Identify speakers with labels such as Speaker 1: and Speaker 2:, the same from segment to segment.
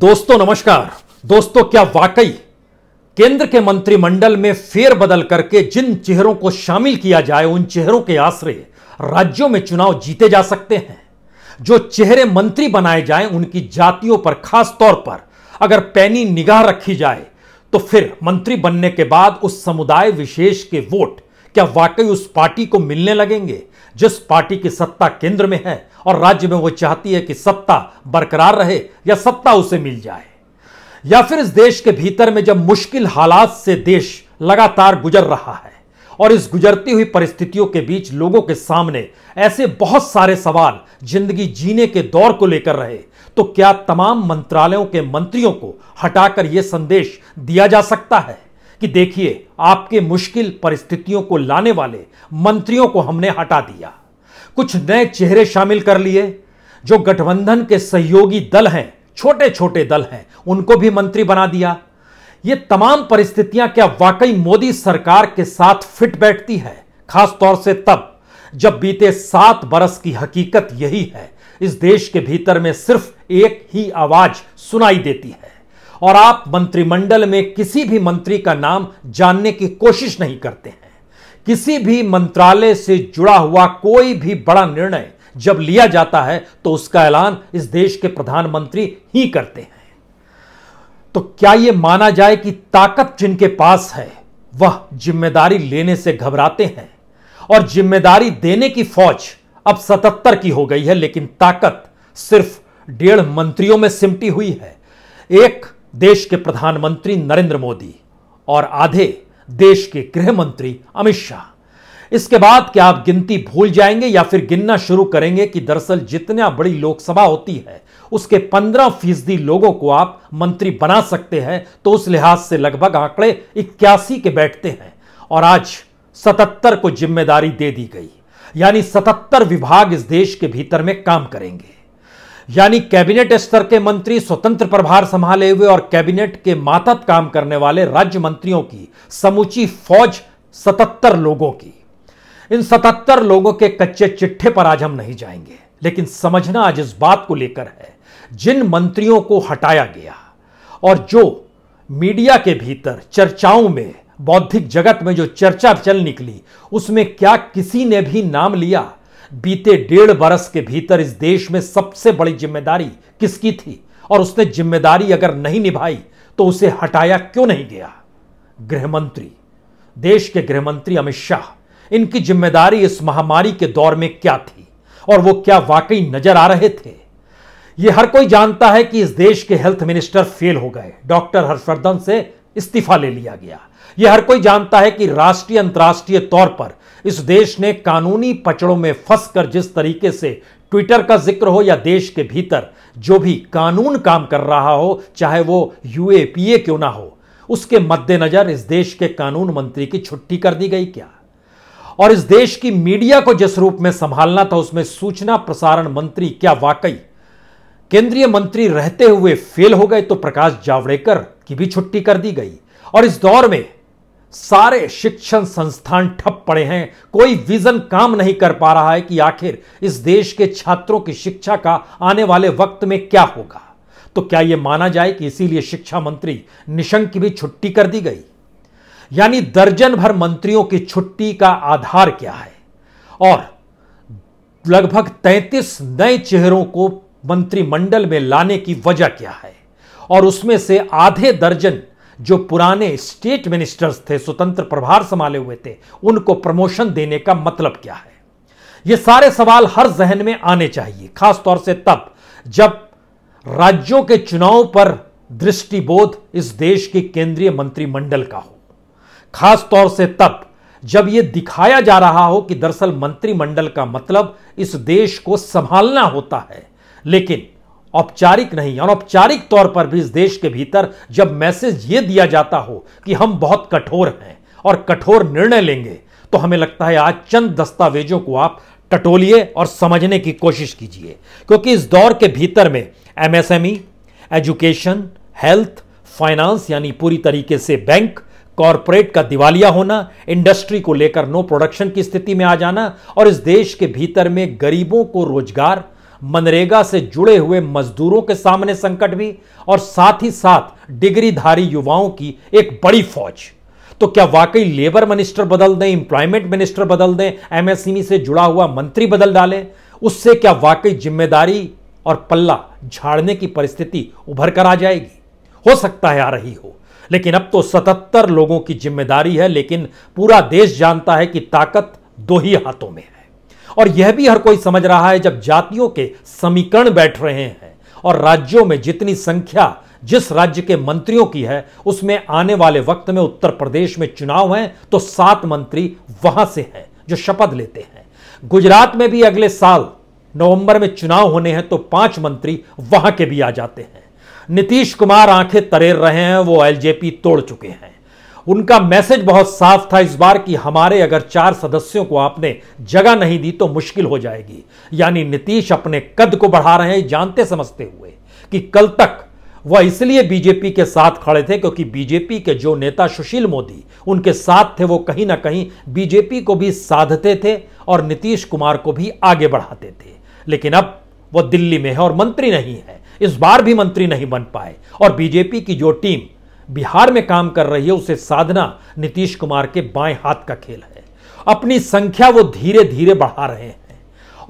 Speaker 1: दोस्तों नमस्कार दोस्तों क्या वाकई केंद्र के मंत्रिमंडल में फेरबदल करके जिन चेहरों को शामिल किया जाए उन चेहरों के आश्रय राज्यों में चुनाव जीते जा सकते हैं जो चेहरे मंत्री बनाए जाएं उनकी जातियों पर खास तौर पर अगर पैनी निगाह रखी जाए तो फिर मंत्री बनने के बाद उस समुदाय विशेष के वोट क्या वाकई उस पार्टी को मिलने लगेंगे जिस पार्टी की सत्ता केंद्र में है और राज्य में वो चाहती है कि सत्ता बरकरार रहे या सत्ता उसे मिल जाए या फिर इस देश के भीतर में जब मुश्किल हालात से देश लगातार गुजर रहा है और इस गुजरती हुई परिस्थितियों के बीच लोगों के सामने ऐसे बहुत सारे सवाल जिंदगी जीने के दौर को लेकर रहे तो क्या तमाम मंत्रालयों के मंत्रियों को हटाकर यह संदेश दिया जा सकता है कि देखिए आपके मुश्किल परिस्थितियों को लाने वाले मंत्रियों को हमने हटा दिया कुछ नए चेहरे शामिल कर लिए जो गठबंधन के सहयोगी दल हैं छोटे छोटे दल हैं उनको भी मंत्री बना दिया ये तमाम परिस्थितियां क्या वाकई मोदी सरकार के साथ फिट बैठती है खासतौर से तब जब बीते सात बरस की हकीकत यही है इस देश के भीतर में सिर्फ एक ही आवाज सुनाई देती है और आप मंत्रिमंडल में किसी भी मंत्री का नाम जानने की कोशिश नहीं करते हैं किसी भी मंत्रालय से जुड़ा हुआ कोई भी बड़ा निर्णय जब लिया जाता है तो उसका ऐलान इस देश के प्रधानमंत्री ही करते हैं तो क्या यह माना जाए कि ताकत जिनके पास है वह जिम्मेदारी लेने से घबराते हैं और जिम्मेदारी देने की फौज अब सतहत्तर की हो गई है लेकिन ताकत सिर्फ डेढ़ मंत्रियों में सिमटी हुई है एक देश के प्रधानमंत्री नरेंद्र मोदी और आधे देश के गृह मंत्री अमित शाह इसके बाद क्या आप गिनती भूल जाएंगे या फिर गिनना शुरू करेंगे कि दरअसल जितना बड़ी लोकसभा होती है उसके पंद्रह फीसदी लोगों को आप मंत्री बना सकते हैं तो उस लिहाज से लगभग आंकड़े इक्यासी के बैठते हैं और आज सतहत्तर को जिम्मेदारी दे दी गई यानी सतहत्तर विभाग इस देश के भीतर में काम करेंगे यानी कैबिनेट स्तर के मंत्री स्वतंत्र प्रभार संभाले हुए और कैबिनेट के मातहत काम करने वाले राज्य मंत्रियों की समूची फौज सतहत्तर लोगों की इन सतहत्तर लोगों के कच्चे चिट्ठे पर आज हम नहीं जाएंगे लेकिन समझना आज इस बात को लेकर है जिन मंत्रियों को हटाया गया और जो मीडिया के भीतर चर्चाओं में बौद्धिक जगत में जो चर्चा चल निकली उसमें क्या किसी ने भी नाम लिया बीते डेढ़ बरस के भीतर इस देश में सबसे बड़ी जिम्मेदारी किसकी थी और उसने जिम्मेदारी अगर नहीं निभाई तो उसे हटाया क्यों नहीं गया गृहमंत्री देश के गृहमंत्री अमित शाह इनकी जिम्मेदारी इस महामारी के दौर में क्या थी और वो क्या वाकई नजर आ रहे थे ये हर कोई जानता है कि इस देश के हेल्थ मिनिस्टर फेल हो गए डॉक्टर हर्षवर्धन से इस्तीफा ले लिया गया यह हर कोई जानता है कि राष्ट्रीय अंतर्राष्ट्रीय तौर पर इस देश ने कानूनी पचड़ों में फंसकर जिस तरीके से ट्विटर का जिक्र हो या देश के भीतर जो भी कानून काम कर रहा हो चाहे वो यूएपीए क्यों ना हो उसके मद्देनजर इस देश के कानून मंत्री की छुट्टी कर दी गई क्या और इस देश की मीडिया को जिस रूप में संभालना था उसमें सूचना प्रसारण मंत्री क्या वाकई केंद्रीय मंत्री रहते हुए फेल हो गए तो प्रकाश जावड़ेकर की भी छुट्टी कर दी गई और इस दौर में सारे शिक्षण संस्थान ठप पड़े हैं कोई विजन काम नहीं कर पा रहा है कि आखिर इस देश के छात्रों की शिक्षा का आने वाले वक्त में क्या होगा तो क्या यह माना जाए कि इसीलिए शिक्षा मंत्री निशंक की भी छुट्टी कर दी गई यानी दर्जन भर मंत्रियों की छुट्टी का आधार क्या है और लगभग 33 नए चेहरों को मंत्रिमंडल में लाने की वजह क्या है और उसमें से आधे दर्जन जो पुराने स्टेट मिनिस्टर्स थे स्वतंत्र प्रभार संभाले हुए थे उनको प्रमोशन देने का मतलब क्या है ये सारे सवाल हर जहन में आने चाहिए खासतौर से तब जब राज्यों के चुनाव पर दृष्टिबोध इस देश के केंद्रीय मंत्रिमंडल का हो खासतौर से तब जब यह दिखाया जा रहा हो कि दरअसल मंत्रिमंडल का मतलब इस देश को संभालना होता है लेकिन औपचारिक नहीं अनौपचारिक तौर पर भी इस देश के भीतर जब मैसेज ये दिया जाता हो कि हम बहुत कठोर हैं और कठोर निर्णय लेंगे तो हमें लगता है आज चंद दस्तावेजों को आप टटोलिए और समझने की कोशिश कीजिए क्योंकि इस दौर के भीतर में एमएसएमई एजुकेशन हेल्थ फाइनेंस यानी पूरी तरीके से बैंक कॉरपोरेट का दिवालिया होना इंडस्ट्री को लेकर नो प्रोडक्शन की स्थिति में आ जाना और इस देश के भीतर में गरीबों को रोजगार मनरेगा से जुड़े हुए मजदूरों के सामने संकट भी और साथ ही साथ डिग्रीधारी युवाओं की एक बड़ी फौज तो क्या वाकई लेबर मिनिस्टर बदल दें इंप्लॉयमेंट मिनिस्टर बदल दें एमएसएमई e e से जुड़ा हुआ मंत्री बदल डालें उससे क्या वाकई जिम्मेदारी और पल्ला झाड़ने की परिस्थिति उभर कर आ जाएगी हो सकता है आ रही हो लेकिन अब तो 77 लोगों की जिम्मेदारी है लेकिन पूरा देश जानता है कि ताकत दो ही हाथों में है और यह भी हर कोई समझ रहा है जब जातियों के समीकरण बैठ रहे हैं और राज्यों में जितनी संख्या जिस राज्य के मंत्रियों की है उसमें आने वाले वक्त में उत्तर प्रदेश में चुनाव हैं तो सात मंत्री वहां से हैं जो शपथ लेते हैं गुजरात में भी अगले साल नवंबर में चुनाव होने हैं तो पांच मंत्री वहां के भी आ जाते हैं नीतीश कुमार आंखें तरेर रहे हैं वो एलजेपी तोड़ चुके हैं उनका मैसेज बहुत साफ था इस बार कि हमारे अगर चार सदस्यों को आपने जगह नहीं दी तो मुश्किल हो जाएगी यानी नीतीश अपने कद को बढ़ा रहे हैं जानते समझते हुए कि कल तक वह इसलिए बीजेपी के साथ खड़े थे क्योंकि बीजेपी के जो नेता सुशील मोदी उनके साथ थे वो कहीं ना कहीं बीजेपी को भी साधते थे और नीतीश कुमार को भी आगे बढ़ाते थे लेकिन अब वह दिल्ली में है और मंत्री नहीं है इस बार भी मंत्री नहीं बन पाए और बीजेपी की जो टीम बिहार में काम कर रही है उसे साधना नीतीश कुमार के बाएं हाथ का खेल है अपनी संख्या वो धीरे धीरे बढ़ा रहे हैं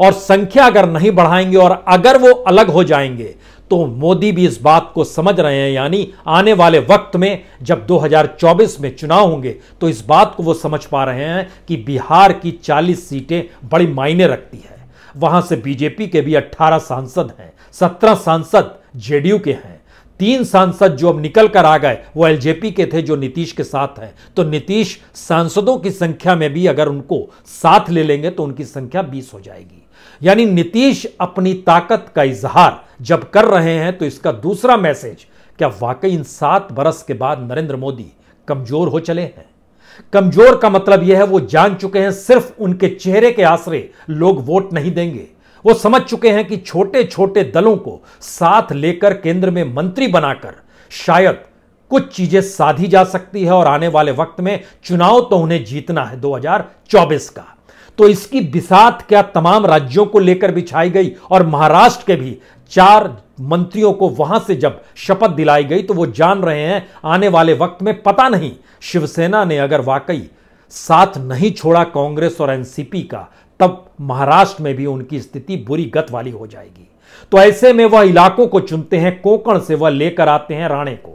Speaker 1: और संख्या अगर नहीं बढ़ाएंगे और अगर वो अलग हो जाएंगे तो मोदी भी इस बात को समझ रहे हैं यानी आने वाले वक्त में जब 2024 में चुनाव होंगे तो इस बात को वो समझ पा रहे हैं कि बिहार की 40 सीटें बड़ी मायने रखती है वहां से बीजेपी के भी 18 सांसद हैं 17 सांसद जेडीयू के हैं तीन सांसद जो अब निकल कर आ गए वो एलजेपी के थे जो नीतीश के साथ हैं तो नीतीश सांसदों की संख्या में भी अगर उनको साथ ले लेंगे तो उनकी संख्या बीस हो जाएगी यानी नीतीश अपनी ताकत का इजहार जब कर रहे हैं तो इसका दूसरा मैसेज क्या वाकई इन सात बरस के बाद नरेंद्र मोदी कमजोर हो चले हैं कमजोर का मतलब यह है वो जान चुके हैं सिर्फ उनके चेहरे के आसरे लोग वोट नहीं देंगे वो समझ चुके हैं कि छोटे छोटे दलों को साथ लेकर केंद्र में मंत्री बनाकर शायद कुछ चीजें साधी जा सकती है और आने वाले वक्त में चुनाव तो उन्हें जीतना है 2024 का तो इसकी बिसात क्या तमाम राज्यों को लेकर बिछाई गई और महाराष्ट्र के भी चार मंत्रियों को वहां से जब शपथ दिलाई गई तो वो जान रहे हैं आने वाले वक्त में पता नहीं शिवसेना ने अगर वाकई साथ नहीं छोड़ा कांग्रेस और एनसीपी का तब महाराष्ट्र में भी उनकी स्थिति बुरी गत वाली हो जाएगी तो ऐसे में वह इलाकों को चुनते हैं कोकण से वह लेकर आते हैं राणे को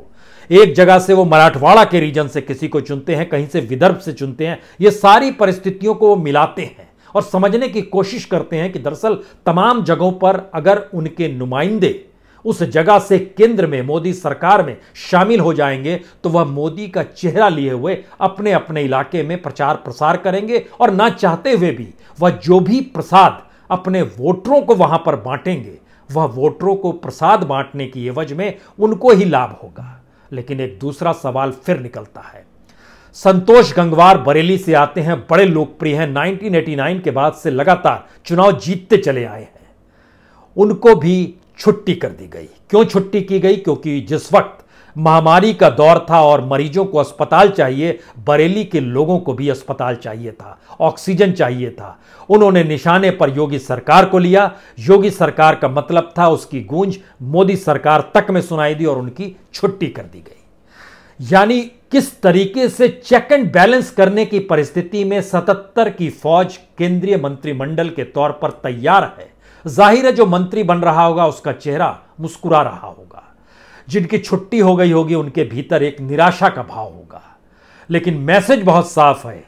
Speaker 1: एक जगह से वो मराठवाड़ा के रीजन से किसी को चुनते हैं कहीं से विदर्भ से चुनते हैं ये सारी परिस्थितियों को वो मिलाते हैं और समझने की कोशिश करते हैं कि दरअसल तमाम जगहों पर अगर उनके नुमाइंदे उस जगह से केंद्र में मोदी सरकार में शामिल हो जाएंगे तो वह मोदी का चेहरा लिए हुए अपने अपने इलाके में प्रचार प्रसार करेंगे और ना चाहते हुए भी वह जो भी प्रसाद अपने वोटरों को वहां पर बांटेंगे वह वोटरों को प्रसाद बांटने की एवज में उनको ही लाभ होगा लेकिन एक दूसरा सवाल फिर निकलता है संतोष गंगवार बरेली से आते हैं बड़े लोकप्रिय हैं 1989 के बाद से लगातार चुनाव जीतते चले आए हैं उनको भी छुट्टी कर दी गई क्यों छुट्टी की गई क्योंकि जिस वक्त महामारी का दौर था और मरीजों को अस्पताल चाहिए बरेली के लोगों को भी अस्पताल चाहिए था ऑक्सीजन चाहिए था उन्होंने निशाने पर योगी सरकार को लिया योगी सरकार का मतलब था उसकी गूंज मोदी सरकार तक में सुनाई दी और उनकी छुट्टी कर दी गई यानी किस तरीके से चेक एंड बैलेंस करने की परिस्थिति में सतहत्तर की फौज केंद्रीय मंत्रिमंडल के तौर पर तैयार है जाहिर है जो मंत्री बन रहा होगा उसका चेहरा मुस्कुरा रहा होगा जिनकी छुट्टी हो गई होगी उनके भीतर एक निराशा का भाव होगा लेकिन मैसेज बहुत साफ है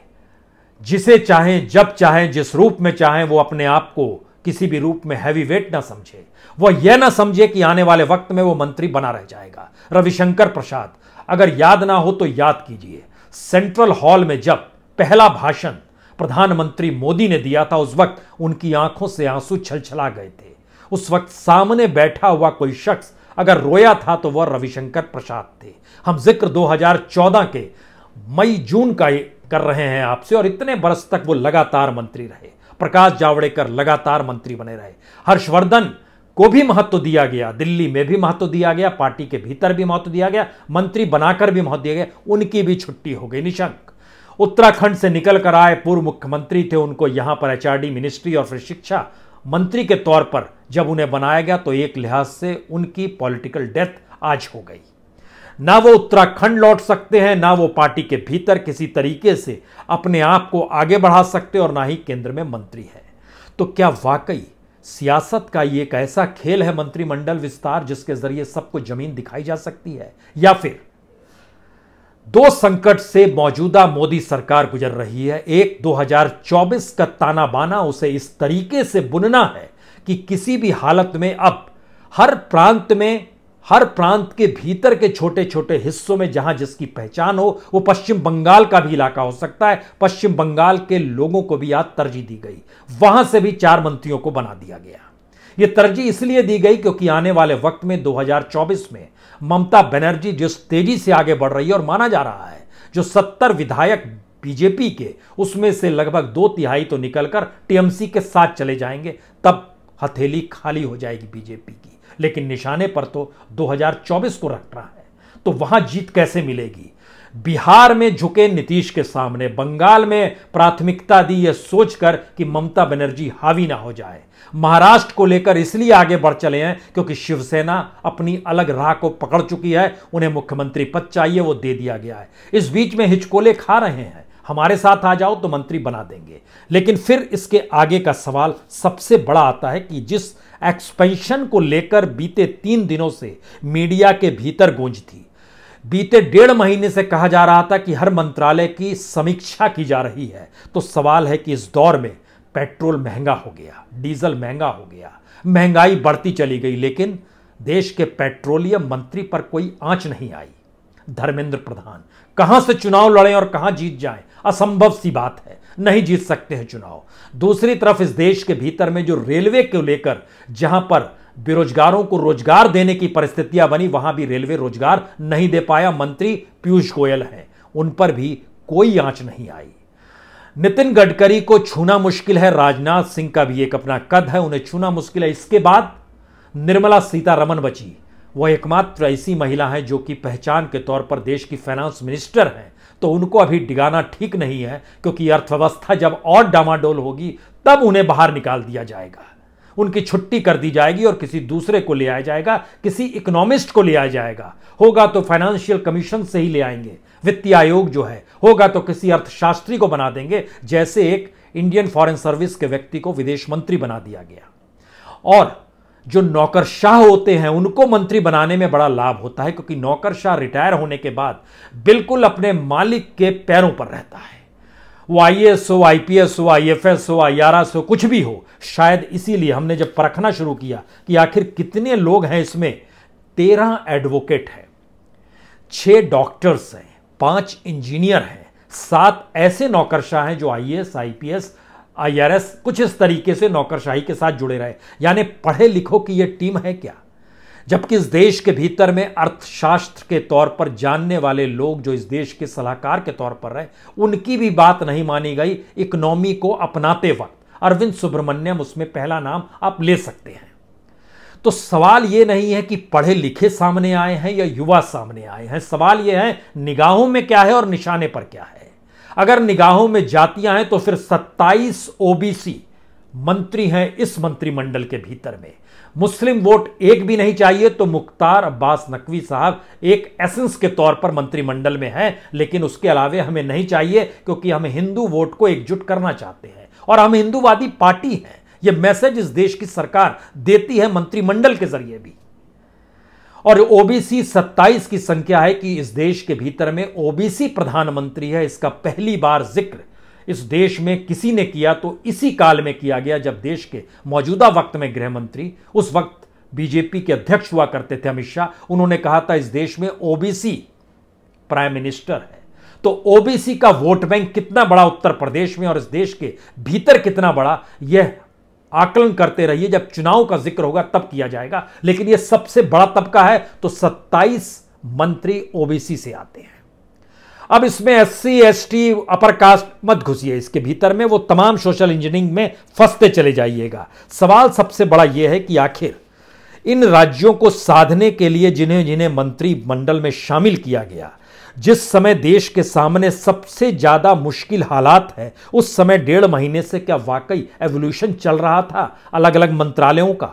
Speaker 1: जिसे चाहें जब चाहें जिस रूप में चाहें वो अपने आप को किसी भी रूप में हैवी वेट ना समझे वह यह ना समझे कि आने वाले वक्त में वो मंत्री बना रह जाएगा रविशंकर प्रसाद अगर याद ना हो तो याद कीजिए सेंट्रल हॉल में जब पहला भाषण प्रधानमंत्री मोदी ने दिया था उस वक्त उनकी आंखों से आंसू छलछला गए थे उस वक्त सामने बैठा हुआ कोई शख्स अगर रोया था तो वह रविशंकर प्रसाद थे हम जिक्र 2014 के मई जून का कर रहे हैं आपसे और इतने बरस तक वो लगातार मंत्री रहे प्रकाश जावड़ेकर लगातार मंत्री बने रहे हर्षवर्धन को भी महत्व दिया गया दिल्ली में भी महत्व दिया गया पार्टी के भीतर भी महत्व दिया गया मंत्री बनाकर भी महत्व दिया गया उनकी भी छुट्टी हो गई निशंक उत्तराखंड से निकल कर आए पूर्व मुख्यमंत्री थे उनको यहां पर एचआरडी मिनिस्ट्री और फिर शिक्षा मंत्री के तौर पर जब उन्हें बनाया गया तो एक लिहाज से उनकी पॉलिटिकल डेथ आज हो गई ना वो उत्तराखंड लौट सकते हैं ना वो पार्टी के भीतर किसी तरीके से अपने आप को आगे बढ़ा सकते और ना ही केंद्र में मंत्री है तो क्या वाकई सियासत का ये एक ऐसा खेल है मंत्रिमंडल विस्तार जिसके जरिए सबको जमीन दिखाई जा सकती है या फिर दो संकट से मौजूदा मोदी सरकार गुजर रही है एक 2024 का ताना बाना उसे इस तरीके से बुनना है कि किसी भी हालत में अब हर प्रांत में हर प्रांत के भीतर के छोटे छोटे हिस्सों में जहां जिसकी पहचान हो वो पश्चिम बंगाल का भी इलाका हो सकता है पश्चिम बंगाल के लोगों को भी आज तरजीह दी गई वहां से भी चार मंत्रियों को बना दिया गया ये तरजीह इसलिए दी गई क्योंकि आने वाले वक्त में 2024 में ममता बनर्जी जिस तेजी से आगे बढ़ रही है और माना जा रहा है जो सत्तर विधायक बीजेपी के उसमें से लगभग दो तिहाई तो निकलकर टीएमसी के साथ चले जाएंगे तब हथेली खाली हो जाएगी बीजेपी की लेकिन निशाने पर तो 2024 को रख रहा है तो वहां जीत कैसे मिलेगी बिहार में झुके नीतीश के सामने बंगाल में प्राथमिकता दी यह सोचकर कि ममता बनर्जी हावी ना हो जाए महाराष्ट्र को लेकर इसलिए आगे बढ़ चले हैं क्योंकि शिवसेना अपनी अलग राह को पकड़ चुकी है उन्हें मुख्यमंत्री पद चाहिए वो दे दिया गया है इस बीच में हिचकोले खा रहे हैं हमारे साथ आ जाओ तो मंत्री बना देंगे लेकिन फिर इसके आगे का सवाल सबसे बड़ा आता है कि जिस एक्सपेंशन को लेकर बीते तीन दिनों से मीडिया के भीतर गूंज थी बीते डेढ़ महीने से कहा जा रहा था कि हर मंत्रालय की समीक्षा की जा रही है तो सवाल है कि इस दौर में पेट्रोल महंगा हो गया डीजल महंगा हो गया महंगाई बढ़ती चली गई लेकिन देश के पेट्रोलियम मंत्री पर कोई आंच नहीं आई धर्मेंद्र प्रधान कहां से चुनाव लड़े और कहां जीत जाए असंभव सी बात है नहीं जीत सकते हैं चुनाव दूसरी तरफ इस देश के भीतर में जो रेलवे को लेकर जहां पर बेरोजगारों को रोजगार देने की परिस्थितियां बनी वहां भी रेलवे रोजगार नहीं दे पाया मंत्री पीयूष गोयल हैं उन पर भी कोई आंच नहीं आई नितिन गडकरी को छूना मुश्किल है राजनाथ सिंह का भी एक अपना कद है उन्हें छूना मुश्किल है इसके बाद निर्मला सीतारमन बची वह एकमात्र ऐसी महिला है जो कि पहचान के तौर पर देश की फाइनेंस मिनिस्टर हैं तो उनको अभी डिगाना ठीक नहीं है क्योंकि अर्थव्यवस्था जब और डामाडोल होगी तब उन्हें बाहर निकाल दिया जाएगा उनकी छुट्टी कर दी जाएगी और किसी दूसरे को ले आया जाएगा किसी इकोनॉमिस्ट को ले आया जाएगा होगा तो फाइनेंशियल कमीशन से ही ले आएंगे वित्तीय आयोग जो है होगा तो किसी अर्थशास्त्री को बना देंगे जैसे एक इंडियन फॉरेन सर्विस के व्यक्ति को विदेश मंत्री बना दिया गया और जो नौकरशाह होते हैं उनको मंत्री बनाने में बड़ा लाभ होता है क्योंकि नौकरशाह रिटायर होने के बाद बिल्कुल अपने मालिक के पैरों पर रहता है वो आई एस हो आई पी एस हो आई एफ एस हो आई आर एस हो कुछ भी हो शायद इसीलिए हमने जब परखना शुरू किया कि आखिर कितने लोग हैं इसमें तेरह एडवोकेट हैं छः डॉक्टर्स हैं पांच इंजीनियर हैं सात ऐसे नौकरशाह हैं जो I S I P S I R S कुछ इस तरीके से नौकरशाही के साथ जुड़े रहे यानी पढ़े लिखो की यह टीम है क्या जबकि इस देश के भीतर में अर्थशास्त्र के तौर पर जानने वाले लोग जो इस देश के सलाहकार के तौर पर रहे उनकी भी बात नहीं मानी गई इकोनॉमी को अपनाते वक्त अरविंद सुब्रमण्यम उसमें पहला नाम आप ले सकते हैं तो सवाल यह नहीं है कि पढ़े लिखे सामने आए हैं या युवा सामने आए हैं सवाल यह है निगाहों में क्या है और निशाने पर क्या है अगर निगाहों में जातियां हैं तो फिर 27 ओबीसी मंत्री हैं इस मंत्रिमंडल के भीतर में मुस्लिम वोट एक भी नहीं चाहिए तो मुख्तार अब्बास नकवी साहब एक एसेंस के तौर पर मंत्रिमंडल में हैं लेकिन उसके अलावे हमें नहीं चाहिए क्योंकि हम हिंदू वोट को एकजुट करना चाहते हैं और हम हिंदूवादी पार्टी हैं यह मैसेज इस देश की सरकार देती है मंत्रिमंडल के जरिए भी और ओबीसी 27 की संख्या है कि इस देश के भीतर में ओबीसी प्रधानमंत्री है इसका पहली बार जिक्र इस देश में किसी ने किया तो इसी काल में किया गया जब देश के मौजूदा वक्त में गृहमंत्री उस वक्त बीजेपी के अध्यक्ष हुआ करते थे अमित शाह उन्होंने कहा था इस देश में ओबीसी प्राइम मिनिस्टर है तो ओबीसी का वोट बैंक कितना बड़ा उत्तर प्रदेश में और इस देश के भीतर कितना बड़ा यह आकलन करते रहिए जब चुनाव का जिक्र होगा तब किया जाएगा लेकिन यह सबसे बड़ा तबका है तो 27 मंत्री ओबीसी से आते हैं अब इसमें S C S T upper caste मत घुसिए इसके भीतर में वो तमाम सोशल इंजीनियरिंग में फंसते चले जाइएगा सवाल सबसे बड़ा यह है कि आखिर इन राज्यों को साधने के लिए जिन्हें जिन्हें मंत्रिमंडल में शामिल किया गया जिस समय देश के सामने सबसे ज़्यादा मुश्किल हालात है उस समय डेढ़ महीने से क्या वाकई एवोल्यूशन चल रहा था अलग अलग मंत्रालयों का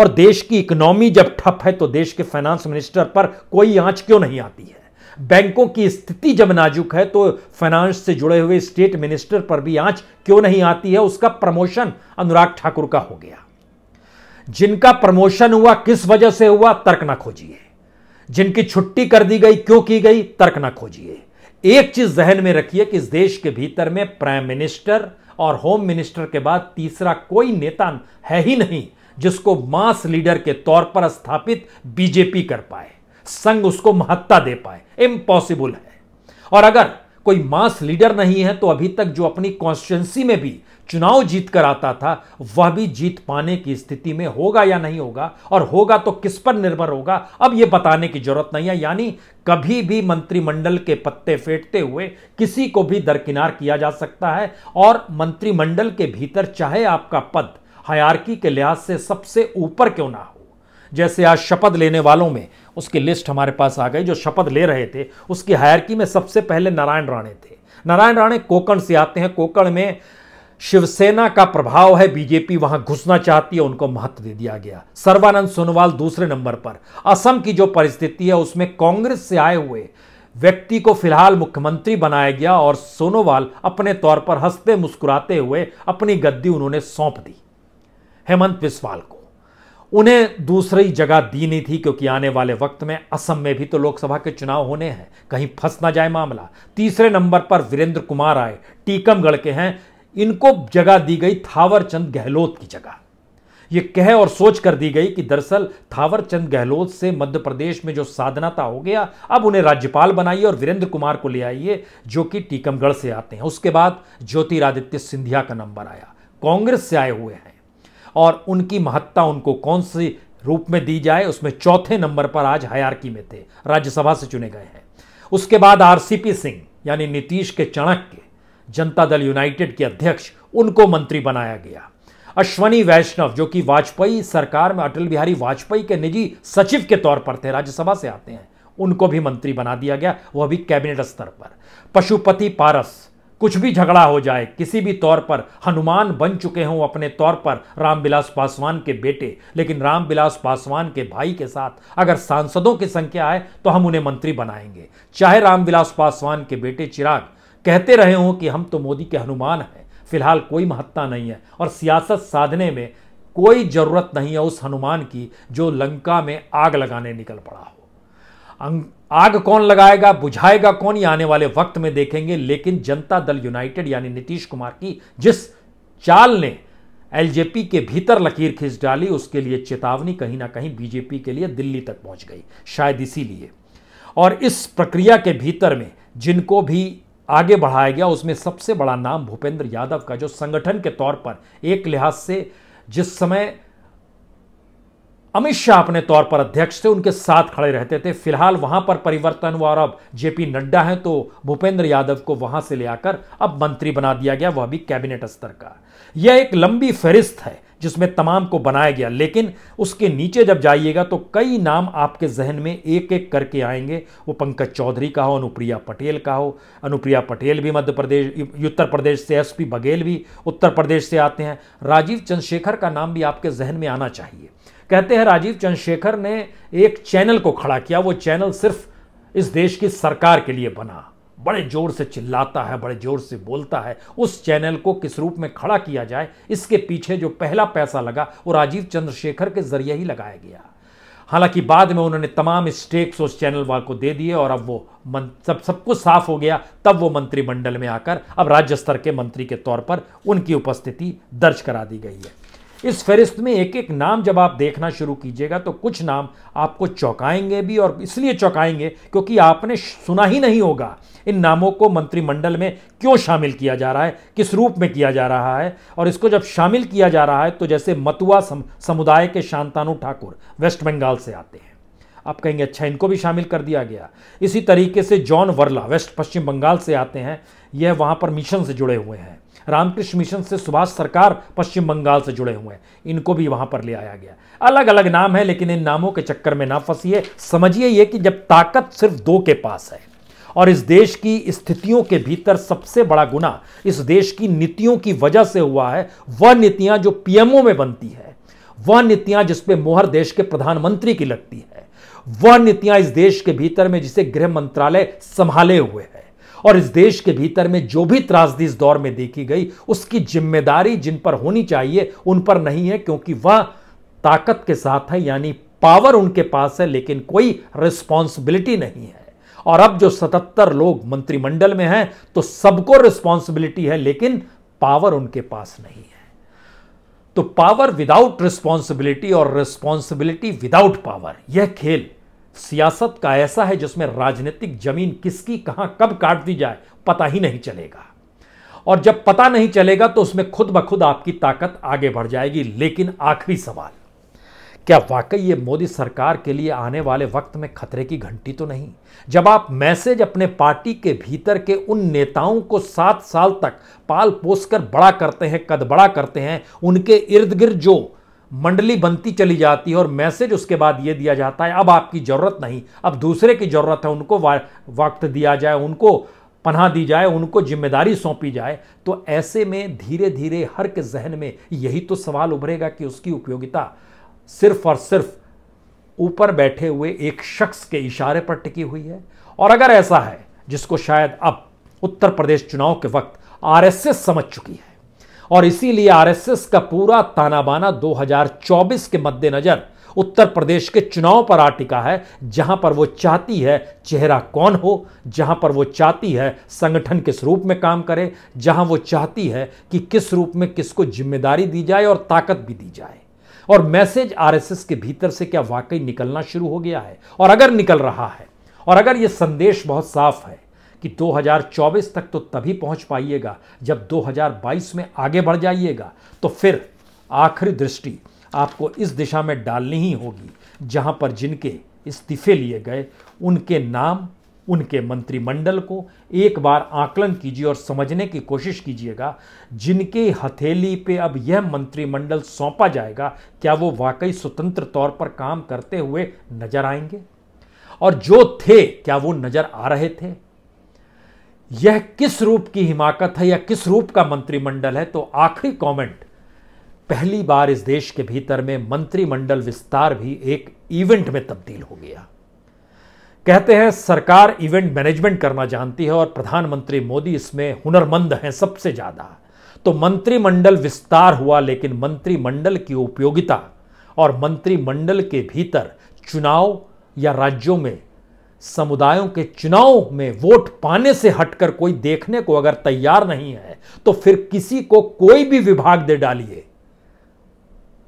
Speaker 1: और देश की इकोनॉमी जब ठप है तो देश के फाइनेंस मिनिस्टर पर कोई आँच क्यों नहीं आती है बैंकों की स्थिति जब नाजुक है तो फाइनेंस से जुड़े हुए स्टेट मिनिस्टर पर भी आंच क्यों नहीं आती है उसका प्रमोशन अनुराग ठाकुर का हो गया जिनका प्रमोशन हुआ किस वजह से हुआ तर्क ना खोजिए जिनकी छुट्टी कर दी गई क्यों की गई तर्क ना खोजिए एक चीज जहन में रखिए कि इस देश के भीतर में प्राइम मिनिस्टर और होम मिनिस्टर के बाद तीसरा कोई नेता है ही नहीं जिसको मास लीडर के तौर पर स्थापित बीजेपी कर पाए संघ उसको महत्ता दे पाए इम्पॉसिबल है और अगर कोई मास लीडर नहीं है तो अभी तक जो अपनी कॉन्स्टिट्युएंसी में भी चुनाव जीत कर आता था वह भी जीत पाने की स्थिति में होगा या नहीं होगा और होगा तो किस पर निर्भर होगा अब यह बताने की जरूरत नहीं है यानी कभी भी मंत्रिमंडल के पत्ते फेंटते हुए किसी को भी दरकिनार किया जा सकता है और मंत्रिमंडल के भीतर चाहे आपका पद हयारकी के लिहाज से सबसे ऊपर क्यों ना हो जैसे आज शपथ लेने वालों में उसकी लिस्ट हमारे पास आ गई जो शपथ ले रहे थे उसकी हायरकी में सबसे पहले नारायण राणे थे नारायण राणे कोकण से आते हैं कोकण में शिवसेना का प्रभाव है बीजेपी वहां घुसना चाहती है उनको महत्व दे दिया गया सर्वानंद सोनोवाल दूसरे नंबर पर असम की जो परिस्थिति है उसमें कांग्रेस से आए हुए व्यक्ति को फिलहाल मुख्यमंत्री बनाया गया और सोनोवाल अपने तौर पर हंसते मुस्कुराते हुए अपनी गद्दी उन्होंने सौंप दी हेमंत बिस्वाल को उन्हें दूसरी जगह दी नहीं थी क्योंकि आने वाले वक्त में असम में भी तो लोकसभा के चुनाव होने हैं कहीं फंस ना जाए मामला तीसरे नंबर पर वीरेंद्र कुमार आए टीकमगढ़ के हैं इनको जगह दी गई थावरचंद गहलोत की जगह ये कह और सोच कर दी गई कि दरअसल थावरचंद गहलोत से मध्य प्रदेश में जो साधनाता हो गया अब उन्हें राज्यपाल बनाइए और वीरेंद्र कुमार को ले आइए जो कि टीकमगढ़ से आते हैं उसके बाद ज्योतिरादित्य सिंधिया का नंबर आया कांग्रेस से आए हुए हैं और उनकी महत्ता उनको कौन से रूप में दी जाए उसमें चौथे नंबर पर आज हयारकी में थे राज्यसभा से चुने गए हैं उसके बाद आरसीपी सिंह यानी नीतीश के चाणक्य जनता दल यूनाइटेड के अध्यक्ष उनको मंत्री बनाया गया अश्वनी वैष्णव जो कि वाजपेयी सरकार में अटल बिहारी वाजपेयी के निजी सचिव के तौर पर थे राज्यसभा से आते हैं उनको भी मंत्री बना दिया गया वह भी कैबिनेट स्तर पर पशुपति पारस कुछ भी झगड़ा हो जाए किसी भी तौर पर हनुमान बन चुके हों अपने तौर पर रामविलास पासवान के बेटे लेकिन रामविलास पासवान के भाई के साथ अगर सांसदों की संख्या आए तो हम उन्हें मंत्री बनाएंगे चाहे रामविलास पासवान के बेटे चिराग कहते रहे हों कि हम तो मोदी के हनुमान हैं फिलहाल कोई महत्ता नहीं है और सियासत साधने में कोई जरूरत नहीं है उस हनुमान की जो लंका में आग लगाने निकल पड़ा हो आग कौन लगाएगा बुझाएगा कौन ये आने वाले वक्त में देखेंगे लेकिन जनता दल यूनाइटेड यानी नीतीश कुमार की जिस चाल ने एलजेपी के भीतर लकीर खींच डाली उसके लिए चेतावनी कहीं ना कहीं बीजेपी के लिए दिल्ली तक पहुंच गई शायद इसीलिए और इस प्रक्रिया के भीतर में जिनको भी आगे बढ़ाया गया उसमें सबसे बड़ा नाम भूपेंद्र यादव का जो संगठन के तौर पर एक लिहाज से जिस समय अमित शाह अपने तौर पर अध्यक्ष थे उनके साथ खड़े रहते थे फिलहाल वहां पर परिवर्तन हुआ और अब जेपी नड्डा हैं तो भूपेंद्र यादव को वहां से ले आकर अब मंत्री बना दिया गया वह भी कैबिनेट स्तर का यह एक लंबी फहरिस्त है जिसमें तमाम को बनाया गया लेकिन उसके नीचे जब जाइएगा तो कई नाम आपके जहन में एक एक करके आएंगे वो पंकज चौधरी का हो अनुप्रिया पटेल का हो अनुप्रिया पटेल भी मध्य प्रदेश उत्तर प्रदेश से एस पी बघेल भी उत्तर प्रदेश से आते हैं राजीव चंद्रशेखर का नाम भी आपके जहन में आना चाहिए कहते हैं राजीव चंद्रशेखर ने एक चैनल को खड़ा किया वो चैनल सिर्फ इस देश की सरकार के लिए बना बड़े जोर से चिल्लाता है बड़े जोर से बोलता है उस चैनल को किस रूप में खड़ा किया जाए इसके पीछे जो पहला पैसा लगा वो राजीव चंद्रशेखर के जरिए ही लगाया गया हालांकि बाद में उन्होंने तमाम स्टेक्स उस चैनल वाल को दे दिए और अब वो मन, सब सब कुछ साफ हो गया तब वो मंत्रिमंडल में आकर अब राज्य स्तर के मंत्री के तौर पर उनकी उपस्थिति दर्ज करा दी गई है इस फहरिस्त में एक एक नाम जब आप देखना शुरू कीजिएगा तो कुछ नाम आपको चौंकाएंगे भी और इसलिए चौंकाएंगे क्योंकि आपने सुना ही नहीं होगा इन नामों को मंत्रिमंडल में क्यों शामिल किया जा रहा है किस रूप में किया जा रहा है और इसको जब शामिल किया जा रहा है तो जैसे मतुआ समुदाय के शांतानु ठाकुर वेस्ट बंगाल से आते हैं आप कहेंगे अच्छा इनको भी शामिल कर दिया गया इसी तरीके से जॉन वर्ला वेस्ट पश्चिम बंगाल से आते हैं यह वहाँ पर मिशन से जुड़े हुए हैं रामकृष्ण मिशन से सुभाष सरकार पश्चिम बंगाल से जुड़े हुए हैं इनको भी वहां पर ले आया गया अलग अलग नाम है लेकिन इन नामों के चक्कर में ना फंसिए समझिए ये कि जब ताकत सिर्फ दो के पास है और इस देश की स्थितियों के भीतर सबसे बड़ा गुना इस देश की नीतियों की वजह से हुआ है वह नीतियां जो पीएमओ में बनती है वह नीतियां जिसपे मोहर देश के प्रधानमंत्री की लगती है वह नीतियां इस देश के भीतर में जिसे गृह मंत्रालय संभाले हुए है और इस देश के भीतर में जो भी त्रासदी इस दौर में देखी गई उसकी जिम्मेदारी जिन पर होनी चाहिए उन पर नहीं है क्योंकि वह ताकत के साथ है यानी पावर उनके पास है लेकिन कोई रिस्पॉन्सिबिलिटी नहीं है और अब जो 77 लोग मंत्रिमंडल में हैं तो सबको रिस्पॉन्सिबिलिटी है लेकिन पावर उनके पास नहीं है तो पावर विदाउट रिस्पॉन्सिबिलिटी और रिस्पॉन्सिबिलिटी विदाउट पावर यह खेल सियासत का ऐसा है जिसमें राजनीतिक जमीन किसकी कहां कब काट दी जाए पता ही नहीं चलेगा और जब पता नहीं चलेगा तो उसमें खुद ब खुद आपकी ताकत आगे बढ़ जाएगी लेकिन आखिरी सवाल क्या वाकई ये मोदी सरकार के लिए आने वाले वक्त में खतरे की घंटी तो नहीं जब आप मैसेज अपने पार्टी के भीतर के उन नेताओं को सात साल तक पाल पोस कर बड़ा करते हैं कद बड़ा करते हैं उनके इर्द गिर्द जो मंडली बनती चली जाती है और मैसेज उसके बाद ये दिया जाता है अब आपकी ज़रूरत नहीं अब दूसरे की ज़रूरत है उनको वक्त दिया जाए उनको पन्हा दी जाए उनको जिम्मेदारी सौंपी जाए तो ऐसे में धीरे धीरे हर के जहन में यही तो सवाल उभरेगा कि उसकी उपयोगिता सिर्फ और सिर्फ ऊपर बैठे हुए एक शख्स के इशारे पर टिकी हुई है और अगर ऐसा है जिसको शायद अब उत्तर प्रदेश चुनाव के वक्त आरएसएस समझ चुकी है और इसीलिए आरएसएस का पूरा ताना बाना 2024 के मद्देनजर उत्तर प्रदेश के चुनाव पर आ टिका है जहां पर वो चाहती है चेहरा कौन हो जहां पर वो चाहती है संगठन किस रूप में काम करे जहां वो चाहती है कि किस रूप में किसको जिम्मेदारी दी जाए और ताकत भी दी जाए और मैसेज आरएसएस के भीतर से क्या वाकई निकलना शुरू हो गया है और अगर निकल रहा है और अगर यह संदेश बहुत साफ है कि 2024 तक तो तभी पहुंच पाइएगा जब 2022 में आगे बढ़ जाइएगा तो फिर आखिरी दृष्टि आपको इस दिशा में डालनी ही होगी जहां पर जिनके इस्तीफे लिए गए उनके नाम उनके मंत्रिमंडल को एक बार आकलन कीजिए और समझने की कोशिश कीजिएगा जिनके हथेली पे अब यह मंत्रिमंडल सौंपा जाएगा क्या वो वाकई स्वतंत्र तौर पर काम करते हुए नजर आएंगे और जो थे क्या वो नजर आ रहे थे यह किस रूप की हिमाकत है या किस रूप का मंत्रिमंडल है तो आखिरी कमेंट पहली बार इस देश के भीतर में मंत्रिमंडल विस्तार भी एक इवेंट में तब्दील हो गया कहते हैं सरकार इवेंट मैनेजमेंट करना जानती है और प्रधानमंत्री मोदी इसमें हुनरमंद हैं सबसे ज़्यादा तो मंत्रिमंडल विस्तार हुआ लेकिन मंत्रिमंडल की उपयोगिता और मंत्रिमंडल के भीतर चुनाव या राज्यों में समुदायों के चुनाव में वोट पाने से हटकर कोई देखने को अगर तैयार नहीं है तो फिर किसी को कोई भी विभाग दे डालिए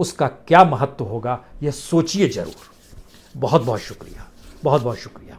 Speaker 1: उसका क्या महत्व होगा यह सोचिए जरूर बहुत बहुत शुक्रिया बहुत बहुत शुक्रिया